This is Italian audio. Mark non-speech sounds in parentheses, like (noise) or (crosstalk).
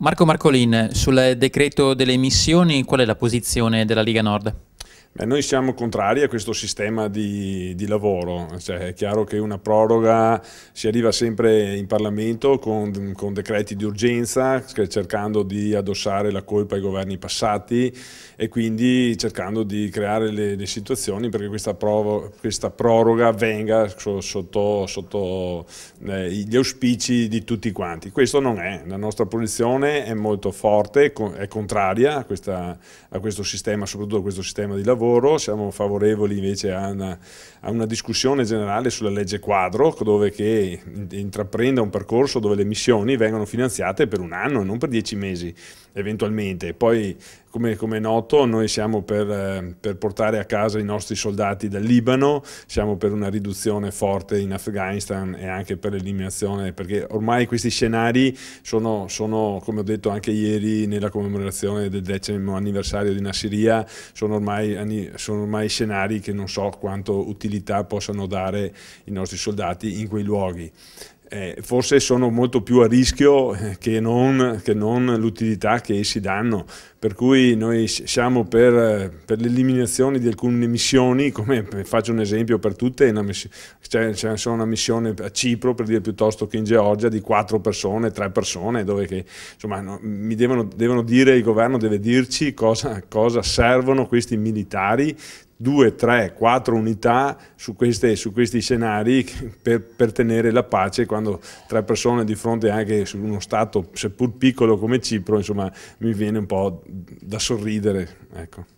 Marco Marcolin, sul decreto delle emissioni qual è la posizione della Lega Nord? Beh, noi siamo contrari a questo sistema di, di lavoro, cioè, è chiaro che una proroga si arriva sempre in Parlamento con, con, decreti di urgenza, cercando di addossare la colpa ai governi passati e quindi cercando di creare le, le situazioni perché questa, prov, questa proroga venga sotto, sotto eh, gli auspici di tutti quanti. Questo non è, la nostra posizione è molto forte, è contraria a, questa, a questo sistema, soprattutto a questo sistema di lavoro lavoro, siamo favorevoli invece a una, a una discussione generale sulla legge quadro, dove che intraprenda un percorso dove le missioni vengono finanziate per un anno e non per dieci mesi eventualmente. Poi come, come, è noto noi siamo per, eh, per, portare a casa i nostri soldati dal Libano, siamo per una riduzione forte in Afghanistan e anche per l'eliminazione, perché ormai questi scenari sono, sono, come ho detto anche ieri nella commemorazione del decimo anniversario di Nasiriyah, sono ormai, sono ormai scenari che non so quanto utilità possano dare i nostri soldati in quei luoghi. Eh, forse sono molto più a rischio eh, che non, non l'utilità che essi danno, per cui noi siamo per, per l'eliminazione di alcune missioni, come faccio un esempio per tutte, c'è, cioè, solo una missione a Cipro per dire piuttosto che in Georgia di quattro persone, tre persone, dove che, insomma, no, mi devono, devono, dire, il governo deve dirci cosa, cosa servono questi militari, due, tre, quattro unità su, queste, su questi scenari (laughs) per, per, tenere la pace quando tre persone di fronte anche su uno Stato seppur piccolo come Cipro, insomma mi viene un po' da sorridere, ecco.